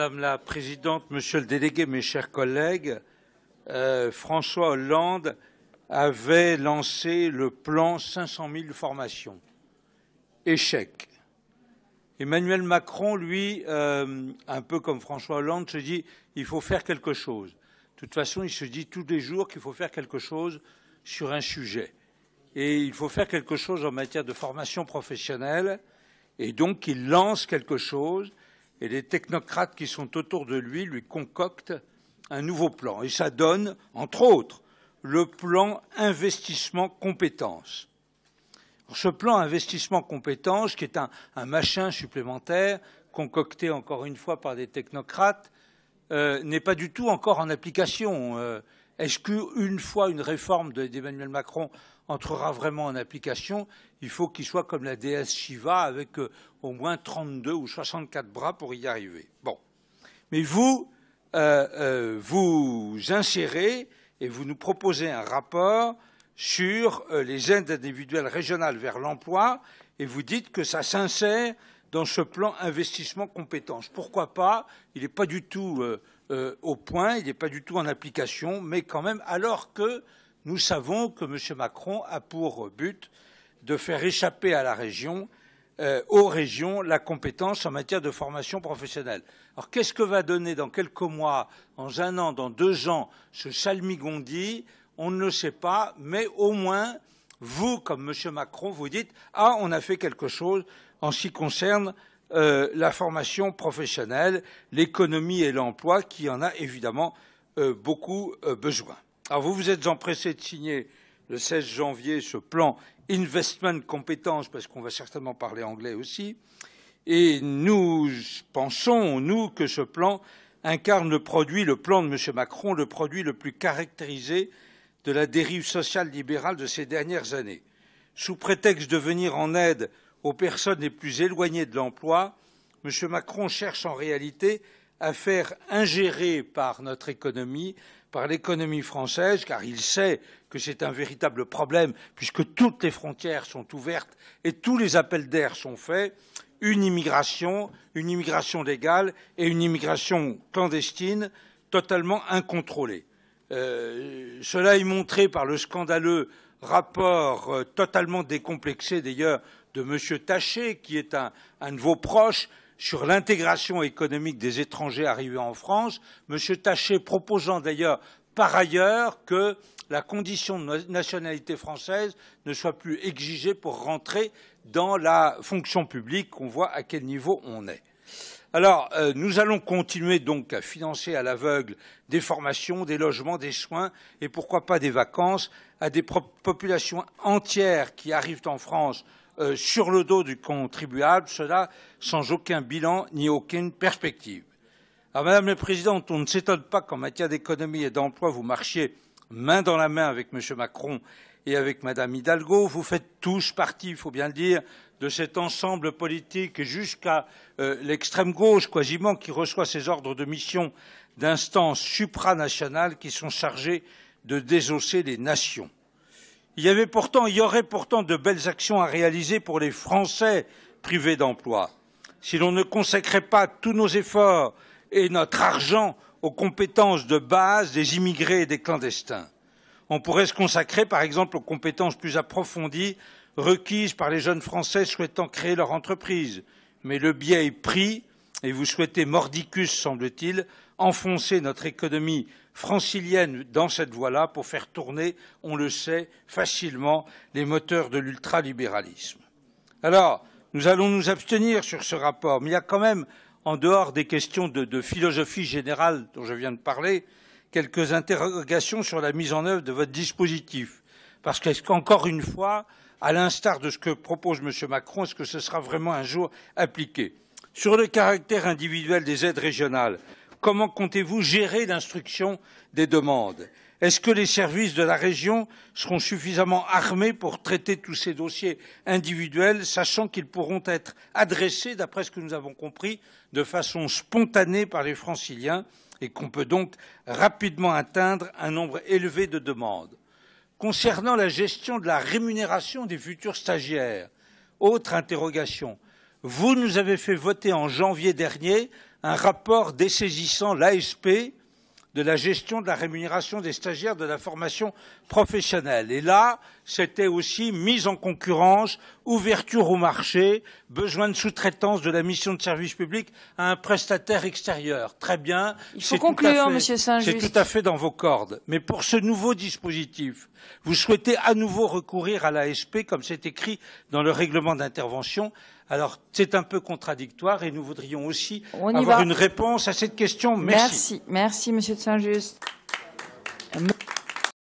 Madame la Présidente, Monsieur le Délégué, mes chers collègues, euh, François Hollande avait lancé le plan 500 000 formations. Échec. Emmanuel Macron, lui, euh, un peu comme François Hollande, se dit il faut faire quelque chose. De toute façon, il se dit tous les jours qu'il faut faire quelque chose sur un sujet. Et il faut faire quelque chose en matière de formation professionnelle. Et donc, il lance quelque chose et les technocrates qui sont autour de lui lui concoctent un nouveau plan. Et ça donne, entre autres, le plan investissement compétences. Ce plan investissement compétences, qui est un, machin supplémentaire, concocté encore une fois par des technocrates, euh, n'est pas du tout encore en application. Euh, est-ce qu'une fois une réforme d'Emmanuel Macron entrera vraiment en application, il faut qu'il soit comme la DS Chiva, avec euh, au moins 32 ou 64 bras pour y arriver. Bon. Mais vous, euh, euh, vous insérez et vous nous proposez un rapport sur les aides individuelles régionales vers l'emploi et vous dites que ça s'insère dans ce plan investissement compétences. Pourquoi pas Il n'est pas du tout au point, il n'est pas du tout en application, mais quand même, alors que nous savons que M. Macron a pour but de faire échapper à la région, euh, aux régions, la compétence en matière de formation professionnelle. Alors qu'est-ce que va donner dans quelques mois, dans un an, dans deux ans, ce salmigondi On ne le sait pas, mais au moins, vous, comme M. Macron, vous dites Ah, on a fait quelque chose en ce qui concerne euh, la formation professionnelle, l'économie et l'emploi, qui en a évidemment euh, beaucoup besoin. Alors vous vous êtes empressé de signer le 16 janvier ce plan Investment Compétences, parce qu'on va certainement parler anglais aussi, et nous pensons, nous, que ce plan incarne le produit, le plan de M. Macron, le produit le plus caractérisé de la dérive sociale libérale de ces dernières années. Sous prétexte de venir en aide aux personnes les plus éloignées de l'emploi, M. Macron cherche en réalité à faire ingérer par notre économie, par l'économie française, car il sait que c'est un véritable problème, puisque toutes les frontières sont ouvertes et tous les appels d'air sont faits, une immigration, une immigration légale et une immigration clandestine totalement incontrôlée. Euh, cela est montré par le scandaleux rapport euh, totalement décomplexé d'ailleurs de M. Taché, qui est un, un de vos proches, sur l'intégration économique des étrangers arrivés en France, M. Taché proposant d'ailleurs par ailleurs que la condition de nationalité française ne soit plus exigée pour rentrer dans la fonction publique, on voit à quel niveau on est. Alors, euh, nous allons continuer donc à financer à l'aveugle des formations, des logements, des soins et pourquoi pas des vacances à des populations entières qui arrivent en France euh, sur le dos du contribuable, cela sans aucun bilan ni aucune perspective. Alors, Madame la Présidente, on ne s'étonne pas qu'en matière d'économie et d'emploi, vous marchiez main dans la main avec M. Macron et avec Mme Hidalgo. Vous faites tous partie, il faut bien le dire, de cet ensemble politique jusqu'à euh, l'extrême gauche, quasiment, qui reçoit ses ordres de mission d'instances supranationales qui sont chargées de désosser les nations. Il y avait il y aurait pourtant de belles actions à réaliser pour les Français privés d'emploi. Si l'on ne consacrait pas tous nos efforts et notre argent aux compétences de base des immigrés et des clandestins. On pourrait se consacrer, par exemple, aux compétences plus approfondies requises par les jeunes Français souhaitant créer leur entreprise, mais le biais est pris et vous souhaitez, mordicus semble-t-il, enfoncer notre économie francilienne dans cette voie-là pour faire tourner, on le sait, facilement les moteurs de l'ultralibéralisme. Alors, nous allons nous abstenir sur ce rapport, mais il y a quand même, en dehors des questions de, philosophie générale dont je viens de parler, quelques interrogations sur la mise en œuvre de votre dispositif. Parce qu'est-ce qu'encore une fois, à l'instar de ce que propose M. Macron, est-ce que ce sera vraiment un jour appliqué sur le caractère individuel des aides régionales, comment comptez-vous gérer l'instruction des demandes Est-ce que les services de la région seront suffisamment armés pour traiter tous ces dossiers individuels, sachant qu'ils pourront être adressés, d'après ce que nous avons compris, de façon spontanée par les franciliens et qu'on peut donc rapidement atteindre un nombre élevé de demandes Concernant la gestion de la rémunération des futurs stagiaires, autre interrogation, vous nous avez fait voter en janvier dernier un rapport dessaisissant l'ASP de la gestion de la rémunération des stagiaires de la formation professionnelle. Et là, c'était aussi mise en concurrence, ouverture au marché, besoin de sous-traitance de la mission de service public à un prestataire extérieur. Très bien. Il faut conclure, Monsieur Saint-Just. C'est tout à fait dans vos cordes. Mais pour ce nouveau dispositif, vous souhaitez à nouveau recourir à l'ASP, comme c'est écrit dans le règlement d'intervention, alors, c'est un peu contradictoire et nous voudrions aussi avoir une réponse à cette question. Merci. Merci, merci Monsieur de Saint-Just.